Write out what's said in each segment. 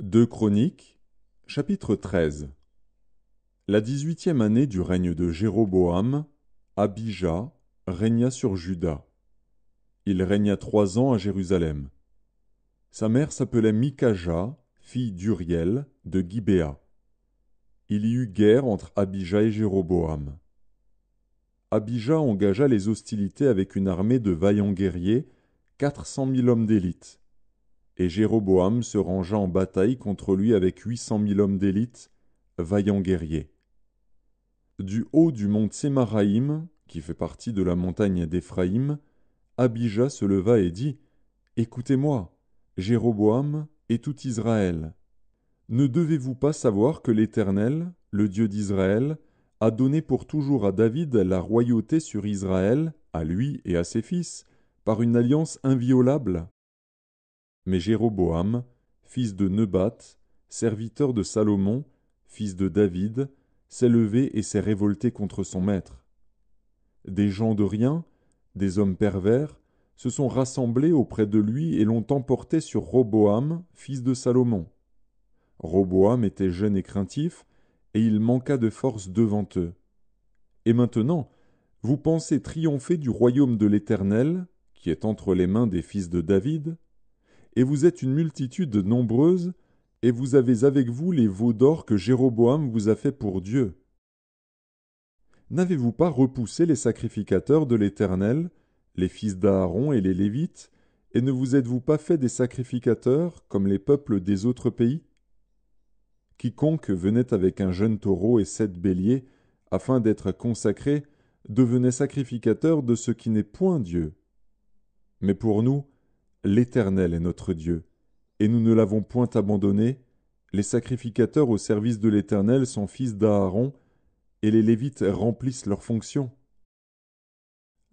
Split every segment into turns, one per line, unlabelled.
2 Chroniques, chapitre 13 La dix-huitième année du règne de Jéroboam, Abijah régna sur Juda. Il régna trois ans à Jérusalem. Sa mère s'appelait Mikaja, fille d'Uriel, de Gibéa. Il y eut guerre entre Abijah et Jéroboam. Abijah engagea les hostilités avec une armée de vaillants guerriers, quatre cent mille hommes d'élite. Et Jéroboam se rangea en bataille contre lui avec huit cent mille hommes d'élite, vaillants guerriers. Du haut du mont Sémaraïm, qui fait partie de la montagne d'Éphraïm, Abijah se leva et dit Écoutez-moi, Jéroboam et tout Israël. Ne devez-vous pas savoir que l'Éternel, le Dieu d'Israël, a donné pour toujours à David la royauté sur Israël, à lui et à ses fils, par une alliance inviolable mais Jéroboam, fils de Nebat, serviteur de Salomon, fils de David, s'est levé et s'est révolté contre son maître. Des gens de rien, des hommes pervers, se sont rassemblés auprès de lui et l'ont emporté sur Roboam, fils de Salomon. Roboam était jeune et craintif, et il manqua de force devant eux. Et maintenant, vous pensez triompher du royaume de l'Éternel, qui est entre les mains des fils de David, et vous êtes une multitude nombreuse, et vous avez avec vous les veaux d'or que Jéroboam vous a fait pour Dieu. N'avez-vous pas repoussé les sacrificateurs de l'Éternel, les fils d'Aaron et les Lévites, et ne vous êtes-vous pas fait des sacrificateurs comme les peuples des autres pays Quiconque venait avec un jeune taureau et sept béliers, afin d'être consacré, devenait sacrificateur de ce qui n'est point Dieu. Mais pour nous, L'Éternel est notre Dieu, et nous ne l'avons point abandonné. Les sacrificateurs au service de l'Éternel sont fils d'Aaron, et les Lévites remplissent leurs fonctions.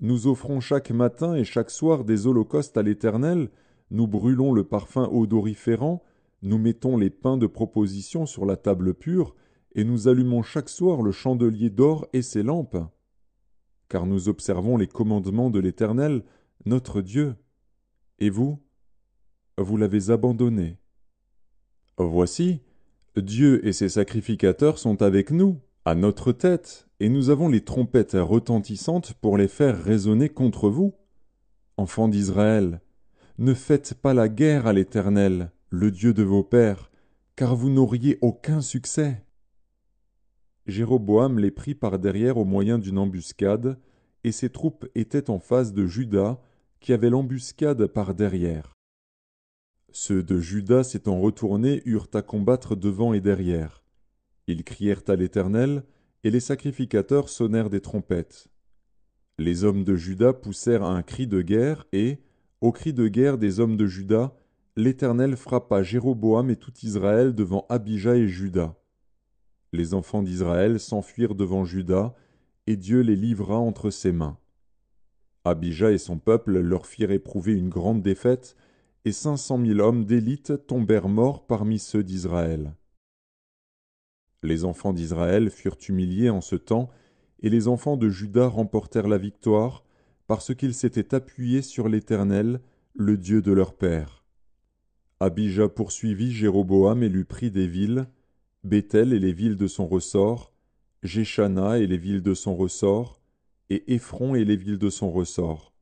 Nous offrons chaque matin et chaque soir des holocaustes à l'Éternel, nous brûlons le parfum odoriférant, nous mettons les pains de proposition sur la table pure, et nous allumons chaque soir le chandelier d'or et ses lampes. Car nous observons les commandements de l'Éternel, notre Dieu et vous, vous l'avez abandonné. Voici, Dieu et ses sacrificateurs sont avec nous, à notre tête, et nous avons les trompettes retentissantes pour les faire résonner contre vous. Enfants d'Israël, ne faites pas la guerre à l'Éternel, le Dieu de vos pères, car vous n'auriez aucun succès. Jéroboam les prit par derrière au moyen d'une embuscade, et ses troupes étaient en face de Judas, qui avait l'embuscade par derrière. Ceux de Juda s'étant retournés eurent à combattre devant et derrière. Ils crièrent à l'Éternel, et les sacrificateurs sonnèrent des trompettes. Les hommes de Juda poussèrent un cri de guerre, et, au cri de guerre des hommes de Juda, l'Éternel frappa Jéroboam et tout Israël devant Abijah et Juda. Les enfants d'Israël s'enfuirent devant Juda, et Dieu les livra entre ses mains. Abijah et son peuple leur firent éprouver une grande défaite, et cinq cent mille hommes d'élite tombèrent morts parmi ceux d'Israël. Les enfants d'Israël furent humiliés en ce temps, et les enfants de Juda remportèrent la victoire, parce qu'ils s'étaient appuyés sur l'Éternel, le Dieu de leur père. Abijah poursuivit Jéroboam et lui prit des villes, Bethel et les villes de son ressort, Jéchana et les villes de son ressort, et Ephron et les villes de son ressort.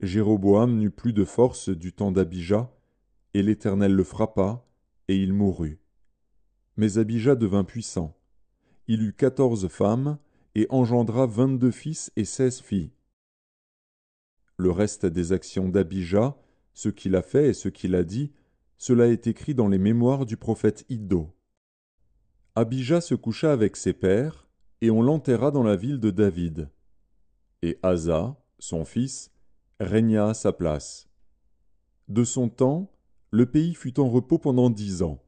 Jéroboam n'eut plus de force du temps d'Abijah, et l'Éternel le frappa, et il mourut. Mais Abijah devint puissant. Il eut quatorze femmes, et engendra vingt-deux fils et seize filles. Le reste des actions d'Abijah, ce qu'il a fait et ce qu'il a dit, cela est écrit dans les mémoires du prophète Iddo. Abijah se coucha avec ses pères, et on l'enterra dans la ville de David et Asa, son fils, régna à sa place. De son temps, le pays fut en repos pendant dix ans.